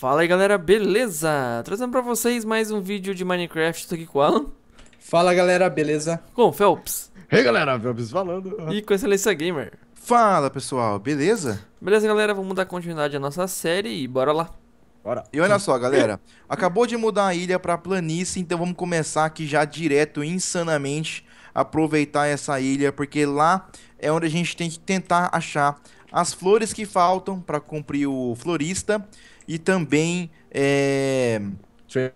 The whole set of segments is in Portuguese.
Fala aí galera, beleza? Trazendo pra vocês mais um vídeo de Minecraft, tô aqui com o Alan. Fala galera, beleza? Com o Phelps. Ei hey, galera, Phelps falando. E com a Excelência Gamer. Fala pessoal, beleza? Beleza galera, vamos dar continuidade à nossa série e bora lá. Bora. E olha só, galera. Acabou de mudar a ilha pra planície, então vamos começar aqui já direto, insanamente, aproveitar essa ilha, porque lá é onde a gente tem que tentar achar as flores que faltam para cumprir o florista e também. É... Tra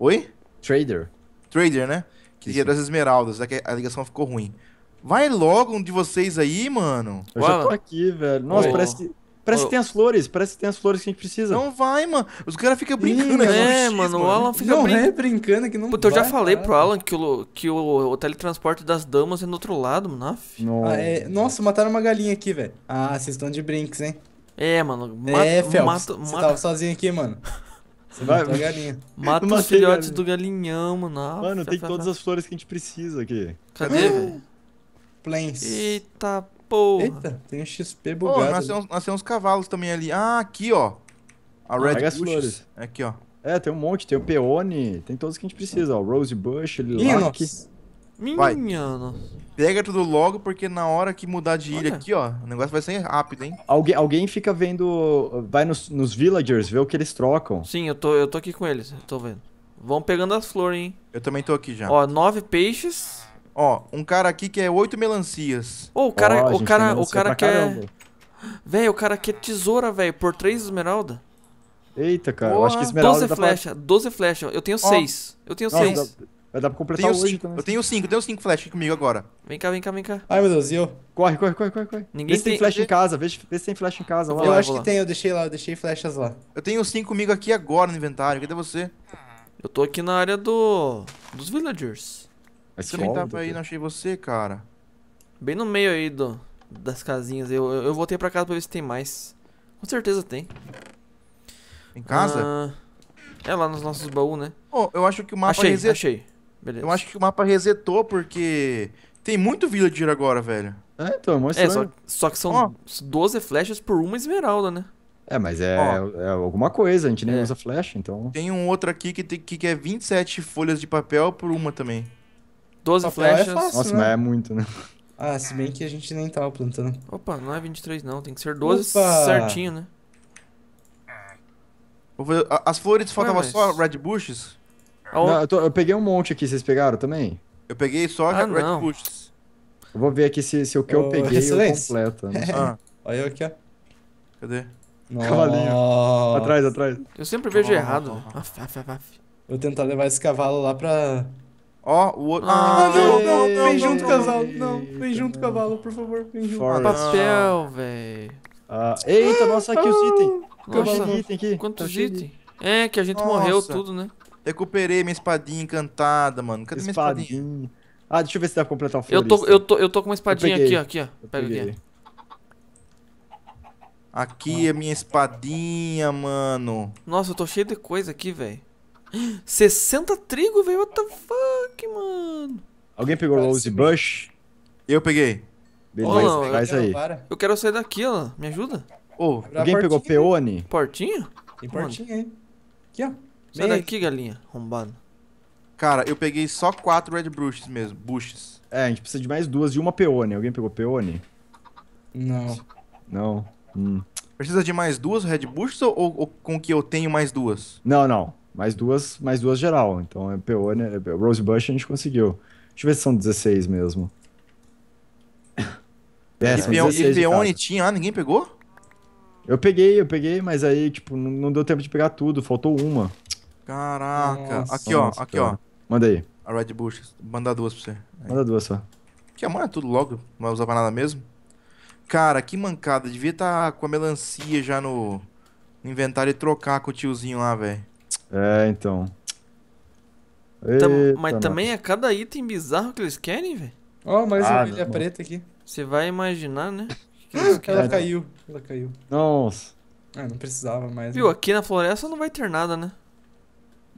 Oi? Trader. Trader, né? Que é ia das esmeraldas, é que a ligação ficou ruim. Vai logo um de vocês aí, mano. Eu já tô aqui, velho. Nossa, Oi. parece que. Parece que tem as flores, parece que tem as flores que a gente precisa. Não vai, mano. Os caras ficam brincando. não é, X, mano, o Alan fica não brincando. é brincando que não Puta, vai, eu já falei cara. pro Alan que o, que o, o teletransporte das damas é no outro lado, mano. Ah, é... Nossa, mataram uma galinha aqui, velho. Ah, vocês estão de brinques, hein? É, mano. É, mata, é, Fel, você tava sozinho aqui, mano. Você vai matar a galinha. Mata os filhotes do galinhão, mano. Ah, mano, tem todas as flores que a gente precisa aqui. Cadê, ah! velho? Plains. Eita porra. Eita, tem um XP bugado. Oh, nasceu, temos, cavalos também ali. Ah, aqui, ó. A Red Pega Bushes. Aqui, ó. É, tem um monte. Tem o Peony. Tem todos que a gente precisa, ó. Rose Bush, Lilac. Ih, minha nossa. Pega tudo logo, porque na hora que mudar de ilha Olha. aqui, ó, o negócio vai ser rápido, hein? Alguém, alguém fica vendo. Vai nos, nos villagers, ver o que eles trocam. Sim, eu tô, eu tô aqui com eles, eu tô vendo. Vão pegando as flores, hein? Eu também tô aqui já. Ó, nove peixes. Ó, um cara aqui que é oito melancias. Ô, o cara, o cara, o cara quer. caramba. o cara quer tesoura, velho, por três esmeralda. Eita, cara, eu acho que esmeralda 12 dá pra... flechas, 12 flechas. Eu tenho seis. Eu tenho Nossa, seis. dá- Vai dar pra completar tenho hoje cinco, também. Né? Eu tenho cinco, eu tenho cinco flash comigo agora. Vem cá, vem cá, vem cá. Ai, meu Deus, e eu? Corre, corre, corre, corre. corre. Ninguém vê se tem, tem flash em casa, vê, vê se tem flash em casa. eu lá, acho que lá. tem, eu deixei lá, eu deixei flechas lá. Eu tenho cinco comigo aqui agora no inventário, cadê você? Eu tô aqui na área do... dos villagers. Mas você também tava aí, não achei você, cara. Bem no meio aí do... das casinhas, eu, eu, eu voltei pra casa pra ver se tem mais. Com certeza tem. Em casa? Ah, é lá nos nossos baús, né? Oh, eu acho que o mapa... Achei, achei. Beleza. Eu acho que o mapa resetou porque tem muito villager agora, velho. É, então, é mó É, só, só que são oh. 12 flechas por uma esmeralda, né? É, mas é, oh. é alguma coisa, a gente nem é. usa flecha, então. Tem um outro aqui que, tem, que é 27 folhas de papel por uma também. 12 papel é flechas. É fácil, Nossa, né? mas é muito, né? Ah, se bem que a gente nem tava plantando. Opa, não é 23 não, tem que ser 12 Opa. certinho, né? As flores faltavam mas... só red bushes? Não, eu, tô, eu, peguei um monte aqui, vocês pegaram também? Eu peguei só ah, Red não. Pushes. Eu vou ver aqui se, se o que eu, eu peguei eu completo. Né? ah. Olha eu aqui, ó. Cadê? Nossa. Cavalinho. Atrás, atrás. Eu sempre vejo oh, errado. Oh, oh. Vou tentar levar esse cavalo lá pra... Ó, o outro... Ah, ah não, não, não, vem junto, casal. Não, vem junto, cavalo, por favor. Vem junto. Forest. Papel, velho. Ah, eita, nossa, aqui os ah. itens. Nossa, item aqui. quantos tá itens? É, que a gente nossa. morreu tudo, né? Recuperei minha espadinha encantada, mano. Cadê espadinha? minha espadinha? Ah, deixa eu ver se dá pra completar o florista. Eu tô, eu tô, eu tô com uma espadinha aqui, ó. Aqui, ó. Pega peguei. aqui. Aqui é a minha espadinha, mano. Nossa, eu tô cheio de coisa aqui, velho. 60 trigo, velho. What the fuck, mano? Alguém pegou Parece Rose Bush? Eu peguei. Beleza, oh, não, faz eu aí. eu quero sair daqui, ó. Me ajuda. Ô, oh, alguém pegou peone? Portinha? Tem portinha aí. Aqui, ó. Sai daqui, galinha, rombando. Cara, eu peguei só quatro Red Bushes mesmo, bushes. É, a gente precisa de mais duas e uma peone. Alguém pegou peone? Não. Não. Hum. Precisa de mais duas Red Bushes ou, ou, com que eu tenho mais duas? Não, não. Mais duas, mais duas geral. Então é peone, é, é Rose Bush a gente conseguiu. Deixa eu ver se são 16 mesmo. É, e, peon, e peone tinha, ah, ninguém pegou? Eu peguei, eu peguei, mas aí, tipo, não, não deu tempo de pegar tudo, faltou uma. Caraca. Nossa, aqui, ó. Nossa, aqui, cara. ó. Manda aí. A Red Bush. Mandar duas pra você. Aí. Manda duas só. Que amanhã é tudo logo. Não vai usar pra nada mesmo. Cara, que mancada. Devia estar tá com a melancia já no, no inventário e trocar com o tiozinho lá, velho. É, então. Eita, mas nossa. também é cada item bizarro que eles querem, velho. Ó, oh, mais ah, uma ilha preta aqui. Você vai imaginar, né? ela é. caiu. Ela caiu. Nossa. Ah, não precisava mais. Viu, né? aqui na floresta não vai ter nada, né?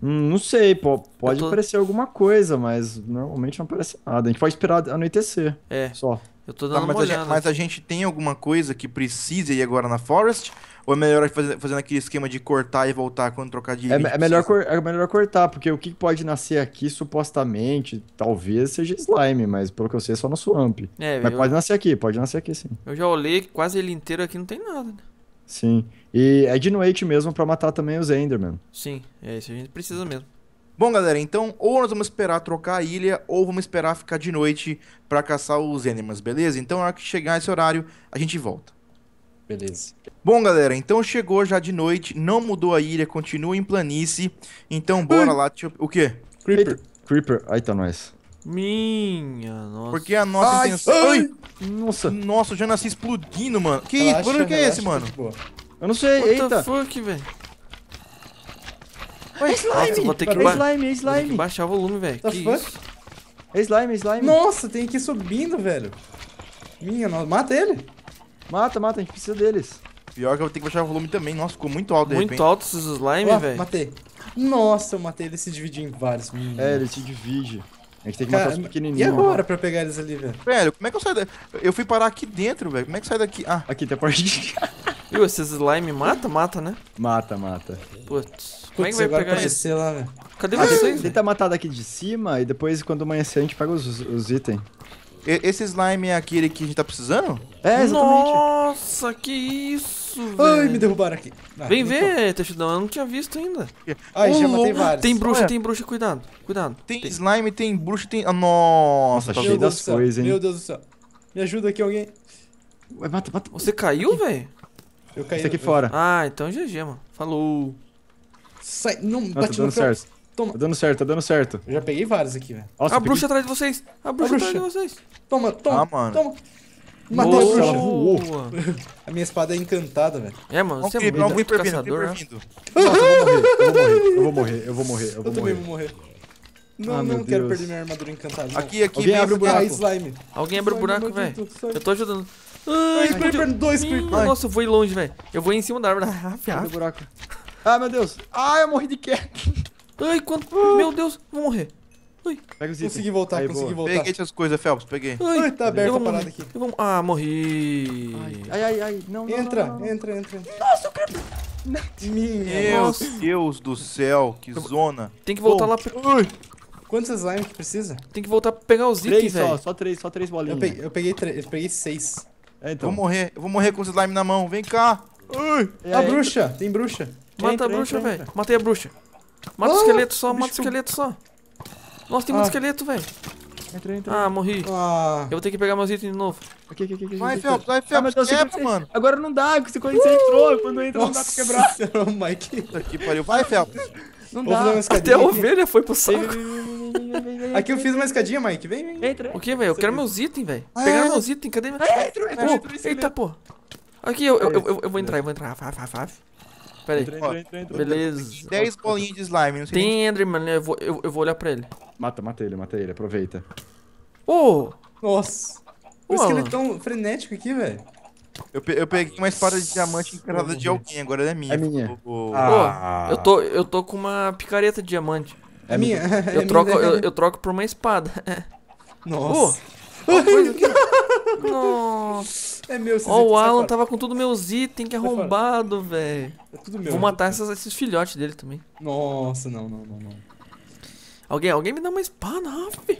Hum, não sei, pô, pode tô... aparecer alguma coisa, mas normalmente não aparece nada. A gente pode esperar anoitecer. É. Só. Eu tô tá, dando tá, mas, uma a gente, mas a gente tem alguma coisa que precisa ir agora na Forest? Ou é melhor fazer, fazendo aquele esquema de cortar e voltar quando trocar de. É, é melhor, cor, é melhor cortar, porque o que pode nascer aqui, supostamente, talvez seja slime, mas pelo que eu sei é só no swamp. É, mas eu... pode nascer aqui, pode nascer aqui sim. Eu já olhei quase ele inteiro aqui, não tem nada, né? Sim. E é de noite mesmo para matar também os Enderman. Sim, é isso. A gente precisa mesmo. Bom, galera, então ou nós vamos esperar trocar a ilha ou vamos esperar ficar de noite para caçar os Endermans, beleza? Então, na hora que chegar esse horário, a gente volta. Beleza. Bom, galera, então chegou já de noite, não mudou a ilha, continua em planície. Então, bora lá. O quê? Creeper. Creeper. Aí tá nós. Minha nossa. Porque a nossa ai, intenção. Ai. Nossa. Nossa, eu já nasci explodindo, mano. Que relaxa, isso? Por que é esse, tá mano? Eu não sei, What eita. What the fuck, velho? É slime! Nossa, que slime, é slime. Vou que baixar o volume, velho. que fuck? isso? É slime, é slime. Nossa, tem que ir subindo, velho. Minha nossa. Mata ele. Mata, mata, a gente precisa deles. Pior que eu vou ter que baixar o volume também. Nossa, ficou muito alto, de Muito repente. alto esses slime, velho. Matei. Nossa, eu matei ele se dividir em vários. Minha. É, ele se divide. A gente tem que matar os pequenininhos. E agora pra pegar eles ali, velho? Velho, como é que eu saio daqui? Eu fui parar aqui dentro, velho. Como é que sai daqui? Ah. Aqui tem a porta de... Viu, esses slime mata? Mata, né? Mata, mata. Putz. Como é que vai pegar isso? lá, velho. Cadê ah, Tenta tá matar daqui de cima e depois, quando amanhecer, a gente pega os, os itens. Esse slime é aquele que a gente tá precisando? É, exatamente. Nossa, que isso, velho. Ai, me derrubaram aqui. Ah, Vem ver, Teixidão, eu não tinha visto ainda. Ai, já matei vários. Tem bruxa, tem bruxa, cuidado, cuidado. Tem, tem, slime, tem bruxa, tem... Nossa, Nossa cheio das coisas, hein. Meu Deus do céu. Me ajuda aqui alguém. Ué, mata, mata. Você caiu, velho? Eu caí. Esse aqui fora. Ah, então GG, mano. Falou. Sai, não, não bate no Toma. Tá dando certo, tá dando certo. Eu já peguei vários aqui, velho. Nossa, a peguei... bruxa atrás de vocês. A bruxa, a bruxa, atrás de vocês. Toma, toma, ah, mano. toma. Matou a bruxa. Voou. A minha espada é encantada, velho. É, mano, você okay, é muito um caçador, né? Eu vou morrer, eu vou morrer, eu vou morrer, eu vou morrer. Eu, eu também vou morrer. Não, ah, não Deus. quero perder minha armadura encantada. Aqui, aqui. Alguém abre o buraco. slime. Alguém abre o buraco, velho. É eu tô ajudando. Ai, Ai Creeper, dois Creeper. Nossa, eu vou longe, velho. Eu vou em cima da árvore. Abre o buraco. Ah, meu Deus. Ah, eu morri de queda. Ai, quanto... Meu Deus, vou morrer. Ai. Pega Consegui voltar, Aí, consegui boa. voltar. Peguei as coisas, Phelps, peguei. Ai, ai tá aberta a parada aqui. Vou... Ah, morri. Ai, ai, ai. Não, entra, não, não, entra, entra, entra. Nossa, o cara... Minha Meu Deus, do céu, que zona. Tem que voltar lá... Pra... Quantos slime que precisa? Tem que voltar pra pegar os itens, velho. Só, só três, só três bolinhas. Eu peguei, eu peguei, três, eu peguei seis. É, então. Vou morrer, eu vou morrer com os slime na mão. Vem cá. Ai. a bruxa, tem bruxa. Mata entra, a bruxa, velho. Matei a bruxa. Mata o ah, esqueleto só, mata o esqueleto só. Nossa, tem muito ah. esqueleto, velho. Entrei, entrei. Ah, morri. Ah. Eu vou ter que pegar meus itens de novo. Aqui, aqui, aqui. aqui vai, Felps, vai, Felps. Ah, quebra, mano. Agora não dá, porque quando você entrou, quando entra não dá pra quebrar. Nossa, oh, Mike. Aqui, pariu. Vai, Felps. Não dá. Até a ovelha foi pro saco. Aqui eu fiz uma escadinha, Mike. Vem, vem. Entra. O que, velho? Eu quero meus itens, velho. Ah, Pegaram meus itens. Cadê? Entra, Eita, pô. Aqui, eu, eu, eu, vou entrar, eu vou entrar. Vai, vai, vai. Pera aí. Entra, entra, entra, Beleza. 10 bolinhas de slime. Não sei Tem nem... Enderman, eu vou, eu, eu, vou olhar pra ele. Mata, mata ele, mata ele, aproveita. Ô! Oh. Nossa. Por isso que ele é tão frenético aqui, velho. Eu, peguei uma espada de diamante encravada de alguém, agora ela é minha. É minha. Oh, oh. Ah. eu, tô, eu tô com uma picareta de diamante. É minha. É eu, é troco, minha. Eu, eu, troco por uma espada. Nossa. Oh, Nossa. É meu esses Ó, oh, o Alan tava com tudo meus itens, que arrombado, velho. É tudo meu. Vou né? matar esses filhotes dele também. Nossa, não, não, não, não. Alguém, alguém me dá uma espada, Rafi.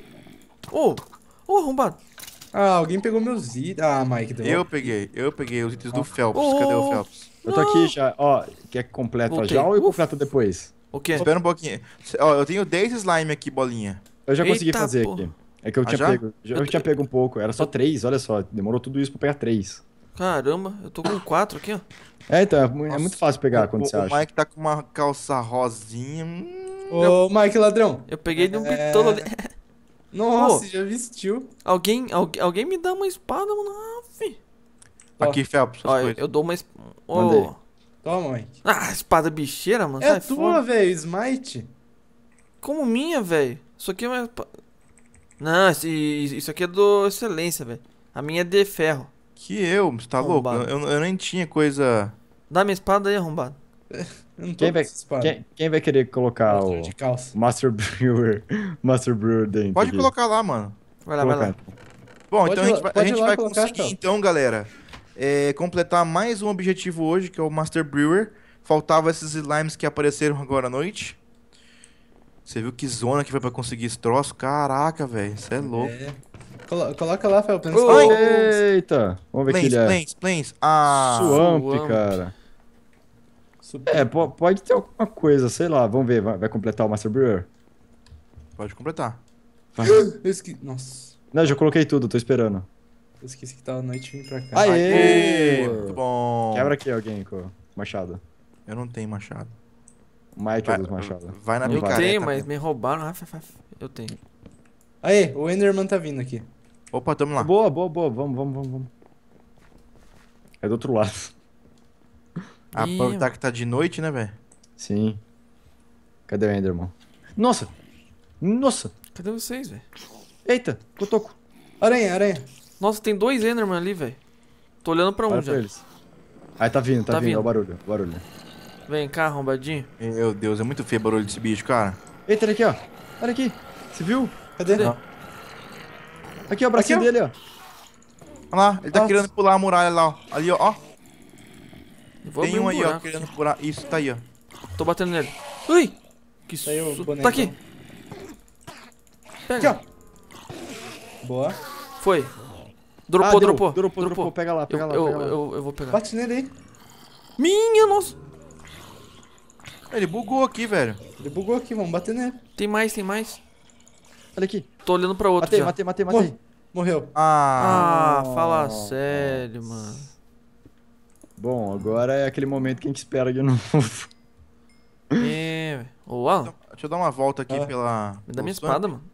Ô, ô, arrombado. Ah, alguém pegou meus itens. Ah, Mike, deu. Eu peguei, eu peguei os itens do ah. Phelps. Oh, Cadê o Phelps? Eu tô aqui já, ó. Quer que é completa já ou eu completo depois? O quê? Espera um pouquinho. Ó, eu tenho 10 slime aqui, bolinha. Eu já consegui fazer porra. aqui. É que eu ah, tinha já? pego. Eu, eu tinha pego um pouco. Era só três, olha só. Demorou tudo isso pra pegar três. Caramba, eu tô com quatro aqui, ó. É, então, é, é Nossa, muito fácil pegar quando o, você o acha. O Mike tá com uma calça rosinha. Hum, ô, eu, Mike ladrão. Eu peguei de um é... pitolo ali. Nossa, já vestiu. Alguém, alguém, alguém me dá uma espada, mano. Ah, fi. Aqui, Felps, ó, eu, eu, dou uma espada. Oh. Toma, Mike. Ah, espada bicheira, mano. É Sai tua, velho, smite. Como minha, velho? Isso aqui é uma... Não, esse, isso aqui é do Excelência, velho. A minha é de ferro. Que eu? Você tá arrombado. louco? Eu, eu, nem tinha coisa. Dá minha espada aí, arrombado. É, quem, vai, quem, quem, vai querer colocar o Master Brewer, Master Brewer dentro? Pode colocar lá, mano. Vai lá, vai lá. Bom, pode então a gente, a gente vai colocar, conseguir, então, galera, é, completar mais um objetivo hoje, que é o Master Brewer. faltava esses slimes que apareceram agora à noite. Você viu que zona que foi pra conseguir esse troço? Caraca, velho, isso é louco. É. Colo coloca lá, Fel, planos. Oh, eita! Vamos ver planes, que ele é. Plains, plains, Ah, Swamp, Swamp. cara. Super. É, pode ter alguma coisa, sei lá. Vamos ver, vai, vai completar o Master Brewer? Pode completar. Vai. Esque... Nossa. Não, já coloquei tudo, tô esperando. Eu esqueci que tava noite vindo pra cá. Aê! Aê! Muito bom. Quebra aqui alguém com machado. Eu não tenho machado. Mike vai, Machado. Vai na picareta. Eu tenho, mas me roubaram. Ah, eu tenho. Aê, o Enderman tá vindo aqui. Opa, tamo lá. Boa, boa, boa. Vamos, vamos, vamos. É do outro lado. Ah, tá que tá de noite, né, velho? Sim. Cadê o Enderman? Nossa! Nossa! Cadê vocês, velho? Eita, cotoco. Aranha, aranha. Nossa, tem dois Enderman ali, velho. Tô olhando pra um Olha já. Pra eles. Aí tá vindo, tá, tá vindo. vindo. Olha o barulho, o barulho. Vem cá, arrombadinho. Meu Deus, é muito feio o barulho desse bicho, cara. Eita, ele aqui, ó. Olha aqui. Você viu? Cadê ele? Aqui, ó, o bracinho aqui, dele, ó. Olha lá, ele tá Nossa. querendo pular a muralha lá, ó. Ali, ó. Tem um, aí, ó, querendo pular. Isso, tá aí, ó. Tô batendo nele. Ui! Que tá susto. su... tá aqui. Pega. Aqui, ó. Boa. Foi. Dropou, ah, dropou, dropou, dropou. Pega lá, pega eu, lá. Pega eu, lá. Eu, eu, eu vou pegar. Bate nele aí. Minha nossa. É, ele bugou aqui, velho. Ele bugou aqui, vamos bater nele. Tem mais, tem mais. Olha aqui. Tô olhando pra outro matei, já. Matei, matei, matei, Morreu. Ah, ah fala sério, mano. Bom, agora é aquele momento que a gente espera de novo. É, ô Alan. Então, deixa eu dar uma volta aqui ah. pela... Me dá minha espada, mano.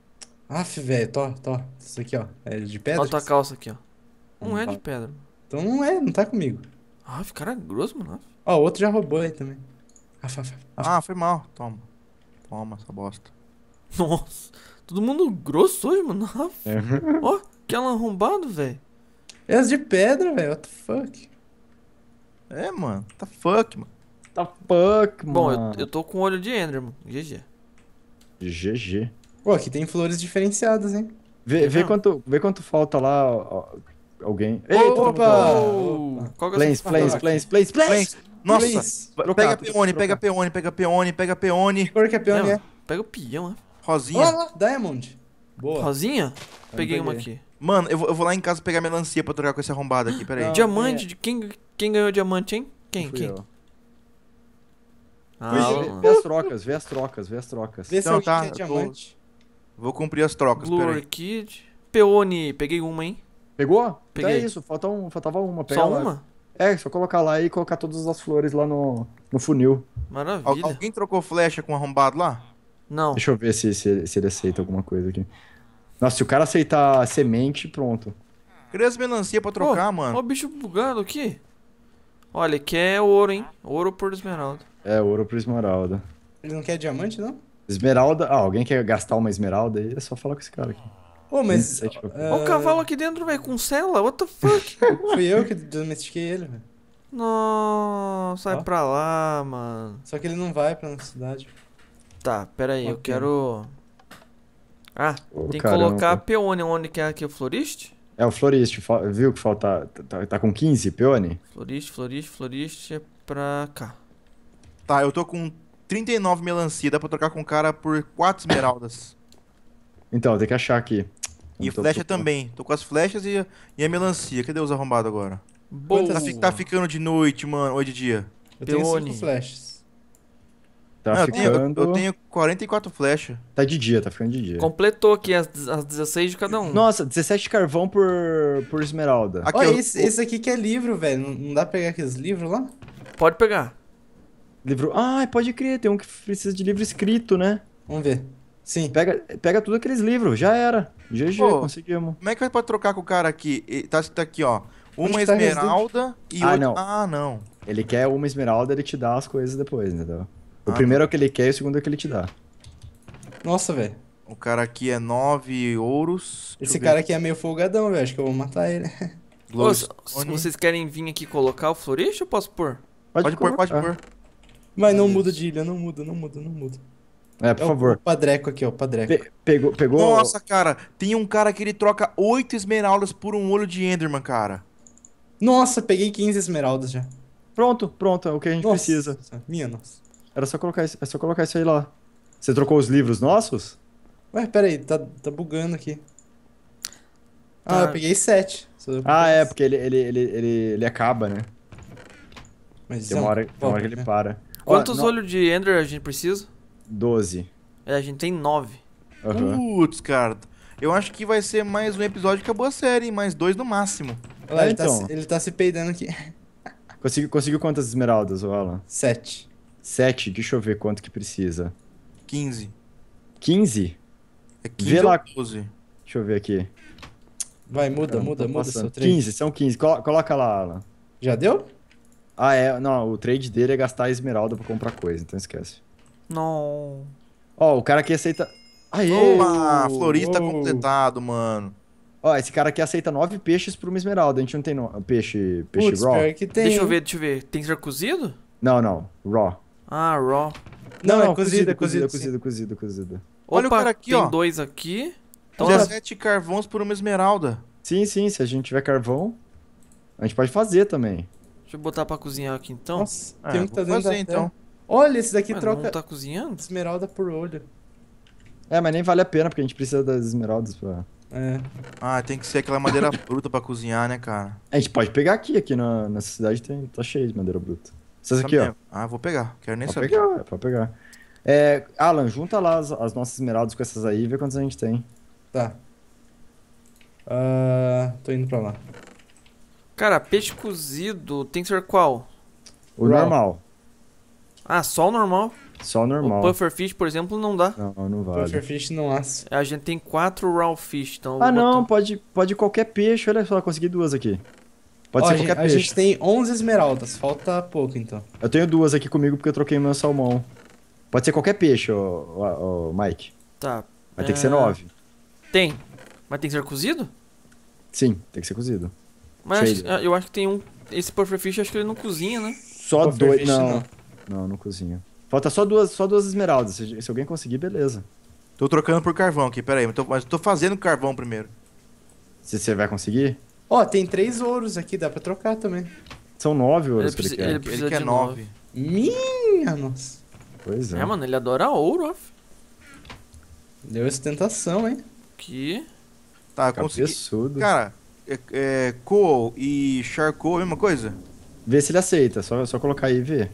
Aff, velho, tó, tó. Isso aqui, ó. É de pedra? Olha tá tua calça aqui, ó. Não, não é tá. de pedra. Então não é, não tá comigo. Aff, cara é grosso, mano. Ó, o outro já roubou aí também. Afa, afa, afa. Ah, foi mal. Toma. Toma essa bosta. Nossa. Todo mundo grosso hoje, mano. É. Ó, é. oh, que ela arrombado, velho. É as de pedra, velho. What the fuck? É, mano. Tá fuck, mano. Tá fuck, mano. Bom, eu, eu tô com olho de Ender, mano. GG. GG. Pô, aqui tem flores diferenciadas, hein? Vê, vê, quanto, vê quanto falta lá ó, alguém. Eita, Opa! Tá tá Opa! Qual que é o seu? planes, planes, planes, planes, planes, planes, planes. Nossa, Luiz, pega peone, pega peone, pega peone, pega peone. Que cor que é peone? É, pega o peão, né? Rosinha. Olha lá, Diamond. Boa. Rosinha? Tá peguei, peguei, uma aqui. Mano, eu vou, eu vou, lá em casa pegar melancia pra trocar com esse arrombado aqui, peraí. Não, diamante? É. Quem, quem ganhou diamante, hein? Quem? Quem? Eu. Ah, vê, vê as trocas, vê as trocas, vê as trocas. Vê então, se tá, é diamante. Vou, vou cumprir as trocas, Blue peraí. Orchid. Peone, peguei uma, hein? Pegou? Peguei. Então é isso, falta um, faltava uma. Pega Só uma? É, só colocar lá e colocar todas as flores lá no, no funil. Maravilha. Al alguém trocou flecha com arrombado lá? Não. Deixa eu ver se, se, se ele aceita alguma coisa aqui. Nossa, se o cara aceitar semente, pronto. Queria as melancia pra trocar, oh, mano. Ó, oh, o bicho bugado aqui. Olha, quer é ouro, hein? Ouro por esmeralda. É, ouro por esmeralda. Ele não quer diamante, não? Esmeralda. Ah, alguém quer gastar uma esmeralda aí? É só falar com esse cara aqui. Ô, mas. É, tipo, uh... Ó, o cavalo aqui dentro, velho, com cela. What the fuck? Fui eu que domestiquei ele, velho. Nossa, sai ó. pra lá, mano. Só que ele não vai pra nossa cidade. Tá, pera aí, okay. eu quero. Ah, tem caramba. que colocar a peônia onde que é aqui, o floriste? É o floriste, viu que falta. Tá, tá, tá com 15 peone? Floriste, floriste, floriste é pra cá. Tá, eu tô com 39 melancia, dá pra trocar com o cara por 4 esmeraldas. Então, tem que achar aqui. E então, flecha também. Tô com as flechas e, e a melancia. Cadê os arrombados agora? Boa. Tá, tá ficando de noite, mano. Ou de dia? Eu Peone. tenho 5 flechas. Tá Não, ficando... eu, tenho, eu tenho 44 flechas. Tá de dia, tá ficando de dia. Completou aqui as, as 16 de cada um. Nossa, 17 carvão por, por esmeralda. Aqui, eu... esse, esse aqui que é livro, velho. Não dá pra pegar aqueles livros lá? Pode pegar. Livro. Ah, pode crer, tem um que precisa de livro escrito, né? Vamos ver. Sim. Pega, pega tudo aqueles livros, já era. GG, Pô, conseguimos. Como é que pra trocar com o cara aqui? Tá, tá aqui, ó. Uma tá esmeralda e ah, outra. Não. Ah, não. Ele quer uma esmeralda, ele te dá as coisas depois, entendeu? O ah, primeiro não. Tá. é o que ele quer e o segundo é o que ele te dá. Nossa, velho. O cara aqui é nove ouros. Esse cara ver. aqui é meio folgadão, velho. Acho que eu vou matar ele. Ô, se vocês querem vir aqui colocar o florista, eu posso pôr? Pode, pode pôr, pôr, pode ah. pôr. Mas não muda de ilha, não muda, não muda, não muda. É, por é favor. O padreco aqui, ó, padreco. Pe pegou, pegou. Nossa, cara, tem um cara que ele troca oito esmeraldas por um olho de Enderman, cara. Nossa, peguei 15 esmeraldas já. Pronto, pronto, é o que a gente nossa. precisa. Minha nossa. Era só colocar, é só colocar isso aí lá. Você trocou os livros nossos? Ué, peraí, tá, tá bugando aqui. Ah, ah. eu peguei 7. Ah, é, porque ele, ele, ele, ele, ele acaba, né? Mas demora, é que ele né? para. Quantos olhos de Ender a gente precisa? 12. É, a gente tem 9. Uhum. Putz, cara. Eu acho que vai ser mais um episódio que acabou a série, mais dois no máximo. É, Olha, é, ele, tá então. tá se, ele tá se peidando aqui. Conseguiu, conseguiu quantas esmeraldas, Alan? Sete. Sete? Deixa eu ver quanto que precisa. Quinze. Quinze? É quinze Vê lá... Deixa eu ver aqui. Vai, muda, tá muda, muda seu trade. 15, são 15. coloca lá, Alan. Já deu? Ah, é. Não, o trade dele é gastar esmeralda pra comprar coisa, então esquece. Não. Ó, o cara que aceita. Aê! Opa, florista oh. completado, mano. Ó, esse cara aqui aceita nove peixes por uma esmeralda. A gente não tem no... peixe, peixe Puts, raw. Tem, deixa eu ver, deixa eu ver. Tem que ser cozido? Não, não. Raw. Ah, raw. Não, não, é cozido cozido cozido cozido, Olha Opa, o cara aqui, tem ó. Tem dois aqui. Então, 17 tá. carvões por uma esmeralda. Sim, sim. Se a gente tiver carvão, a gente pode fazer também. Deixa eu botar pra cozinhar aqui então. Nossa, tem um que tá é, fazer, então. Terra. Olha, esse daqui troca. Não tá cozinhando? Esmeralda por olho. É, mas nem vale a pena, porque a gente precisa das esmeraldas pra. É. Ah, tem que ser aquela madeira bruta pra cozinhar, né, cara? A gente pode pegar aqui, aqui na, nessa cidade tem, tá cheio de madeira bruta. Essas aqui, ó. Ah, vou pegar, quero nem pra saber. Pegar, é pra pegar. É, Alan, junta lá as, as, nossas esmeraldas com essas aí e vê quantas a gente tem. Tá. Uh, tô indo pra lá. Cara, peixe cozido tem que ser qual? O normal. Ah, só o normal? Só o normal. O pufferfish, por exemplo, não dá. Não, não vale. Pufferfish não assa. A gente tem quatro raw fish, então... Ah, não, botar... pode, pode qualquer peixe. Olha só, consegui duas aqui. Pode Ó, ser qualquer a peixe. A gente tem 11 esmeraldas, falta pouco então. Eu tenho duas aqui comigo porque eu troquei meu salmão. Pode ser qualquer peixe, ô, ô, ô Mike. Tá. Vai é... ter que é, ser nove. Tem. Mas tem que ser cozido? Sim, tem que ser cozido. Mas eu acho, eu acho que tem um... Esse pufferfish, acho que ele não cozinha, né? Só dois, não. não. Não, não cozinho. Falta só duas, só duas esmeraldas. Se, se alguém conseguir, beleza. Tô trocando por carvão aqui, peraí. Mas tô, mas tô fazendo carvão primeiro. Se você vai conseguir? Ó, tem três ouros aqui, dá pra trocar também. São nove ouros ele que ele quer. Ele, ele quer nove. nove. Minha nossa. Pois é. É, mano, ele adora ouro, ó. Deu tentação, hein? Que... Tá, eu consegui. Cara, é, é, coal e charcoal, é mesma coisa? Vê se ele aceita, só, só colocar aí e ver.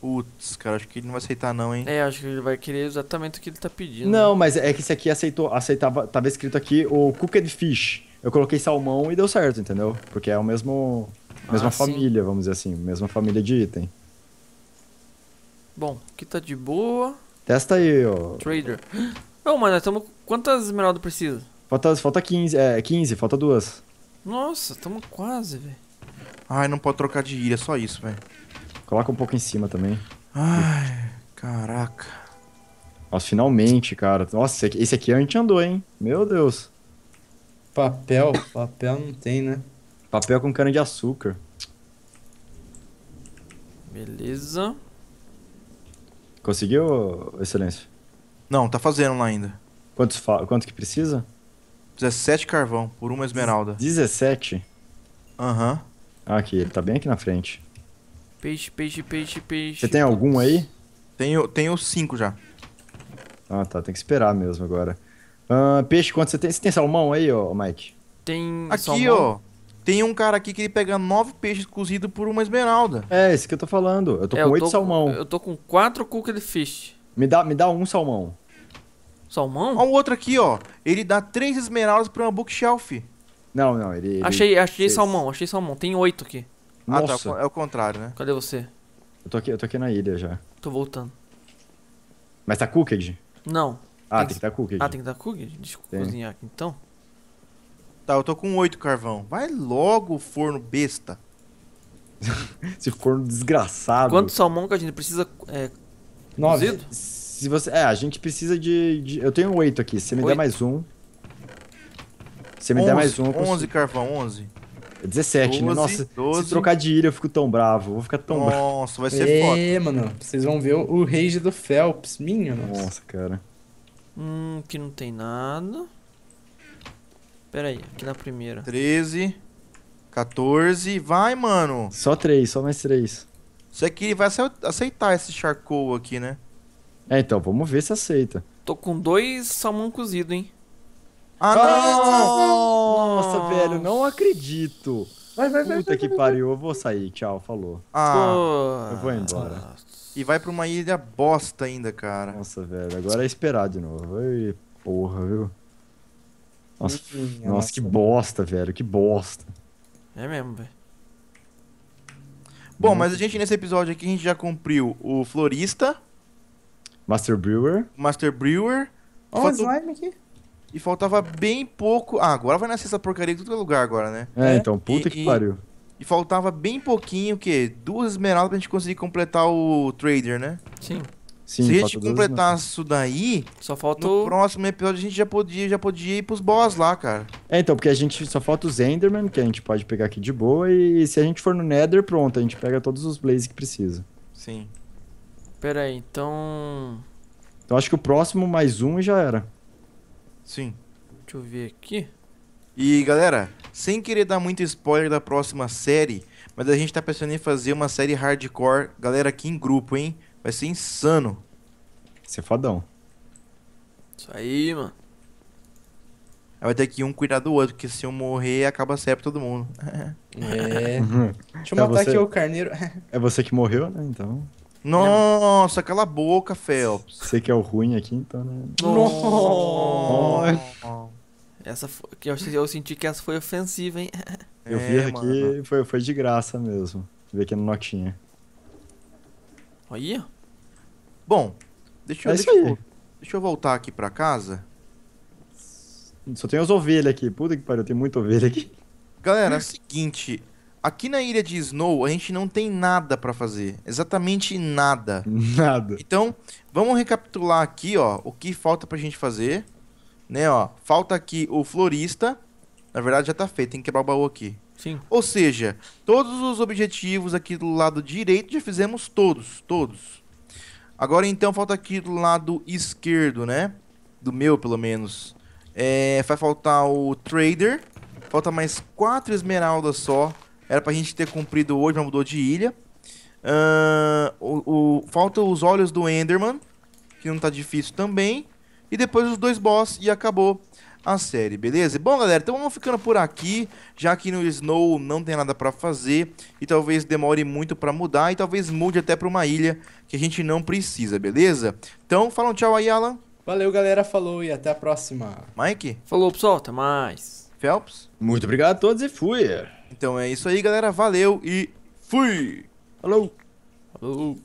Putz, cara, acho que ele não vai aceitar não, hein? É, acho que ele vai querer exatamente o que ele tá pedindo. Não, mas é que esse aqui aceitou, aceitava, tava escrito aqui o cooked fish. Eu coloquei salmão e deu certo, entendeu? Porque é o mesmo ah, mesma sim. família, vamos dizer assim, mesma família de item. Bom, aqui tá de boa. Testa aí, ó. Trader. Não, mano, nós estamos quantas esmeraldas precisa? Falta, falta 15, é, 15, falta duas. Nossa, estamos quase, velho. Ai, não pode trocar de ilha, só isso, velho. Coloca um pouco em cima também. Ai, caraca. Nossa, finalmente, cara. Nossa, esse aqui a gente andou, hein? Meu Deus. Papel, papel não tem, né? Papel com cana de açúcar. Beleza. Conseguiu, excelência? Não, tá fazendo lá ainda. Quantos fa... Quanto que precisa? 17 carvão por uma esmeralda. 17? Aham. Uhum. Aqui, ele tá bem aqui na frente. Peixe, peixe, peixe, peixe. Você tem algum aí? Tenho, tenho cinco já. Ah, tá. Tem que esperar mesmo agora. Uh, peixe, quanto você tem? Você tem salmão aí, ó, Mike? Tem Aqui, salmão? ó. Tem um cara aqui que ele pega nove peixes cozidos por uma esmeralda. É, esse que eu tô falando. Eu tô é, com eu oito tô, salmão. Eu tô com quatro cooked fish. Me dá, me dá um salmão. Salmão? Ó, o outro aqui, ó. Ele dá três esmeraldas pra uma bookshelf. Não, não, ele. ele... Achei, achei salmão, achei salmão. Tem oito aqui. Ah, tá. É o contrário, né? Cadê você? Eu tô aqui, eu tô aqui na ilha já. Tô voltando. Mas tá cooked? Não. Ah, tá ah, tem, que tá cooked. Ah, tem que tá cooked? Deixa eu tem. cozinhar aqui então. Tá, eu tô com oito carvão. Vai logo, forno besta. Esse forno desgraçado. Quanto salmão que a gente precisa é, Nove. Se você, é, a gente precisa de, de eu tenho oito aqui. Se me der mais um. Se me der mais um. 11 consigo... carvão, 11. 17, 12, né? Nossa, 12. se trocar de ilha eu fico tão bravo. Vou ficar tão nossa, bravo. Nossa, vai ser é, foda. É, mano. Vocês vão ver o, o rage do Phelps. Minha, nossa. Nossa, cara. Hum, aqui não tem nada. Pera aí, aqui na primeira. 13, 14. Vai, mano. Só 3, só mais 3. Isso aqui vai aceitar esse charcoal aqui, né? É, então, vamos ver se aceita. Tô com dois salmão cozido, hein? Ah, não! não! Ah! velho, não acredito. Vai, vai, vai. Puta vai, que vai, pariu, vai. eu vou sair, tchau, falou. Ah. Eu vou embora. Nossa. E vai pra uma ilha bosta ainda, cara. Nossa, velho, agora é esperar de novo. Ai, porra, viu? Nossa, Sim, nossa, nossa, que bosta, velho, que bosta. É mesmo, velho. Bom, mas a gente nesse episódio aqui a gente já cumpriu o florista, Master Brewer, Master Brewer, Olha o slime aqui. E faltava bem pouco. Ah, agora vai nascer essa porcaria em todo é lugar agora, né? É, é, então, puta e, que e, pariu. E faltava bem pouquinho, o quê? Duas esmeraldas pra gente conseguir completar o Trader, né? Sim. Sim, Se a gente completar isso daí, só falta no próximo episódio a gente já podia, já podia ir pros boss lá, cara. É, então, porque a gente só falta os Enderman, que a gente pode pegar aqui de boa, e se a gente for no Nether, pronto, a gente pega todos os Blaze que precisa. Sim. Pera aí, então... Então acho que o próximo mais um já era. Sim. Deixa eu ver aqui. E galera, sem querer dar muito spoiler da próxima série, mas a gente tá pensando em fazer uma série hardcore, galera, aqui em grupo, hein? Vai ser insano. Ser fodão. Isso aí, mano. vai ter que um cuidar do outro, porque se eu morrer, acaba a série pra todo mundo. É. Deixa eu é matar é você... aqui o carneiro. é você que morreu, né? Então. Nossa, cala a boca, Phelps. Você que é o ruim aqui, então, né? Nossa. Essa foi, eu, eu senti que essa foi ofensiva, hein? Eu vi é, aqui, foi, foi de graça mesmo. Vi aqui no notinha. Olha. Bom, deixa eu, é deixa, deixa eu voltar aqui pra casa. Só tem as ovelhas aqui. Puta que pariu, tem muita ovelha aqui. Galera, é o seguinte, Aqui na ilha de Snow, a gente não tem nada para fazer. Exatamente nada. Nada. Então, vamos recapitular aqui, ó, o que falta pra gente fazer. Né, ó, falta aqui o florista. Na verdade já tá feito, tem que quebrar o baú aqui. Sim. Ou seja, todos os objetivos aqui do lado direito já fizemos todos, todos. Agora então falta aqui do lado esquerdo, né? Do meu, pelo menos. É, vai faltar o Trader. Falta mais quatro esmeraldas só era pra gente ter cumprido hoje, mas mudou de ilha. Uh, o, o, falta os olhos do Enderman, que não tá difícil também. E depois os dois boss e acabou a série, beleza? Bom, galera, então vamos ficando por aqui, já que no Snow não tem nada pra fazer e talvez demore muito pra mudar e talvez mude até pra uma ilha que a gente não precisa, beleza? Então, fala um tchau aí, Alan. Valeu, galera, falou e até a próxima. Mike? Falou, pessoal, até mais. Phelps? Muito obrigado a todos e fui. Então é isso aí, galera. Valeu e fui! Alô! Alô!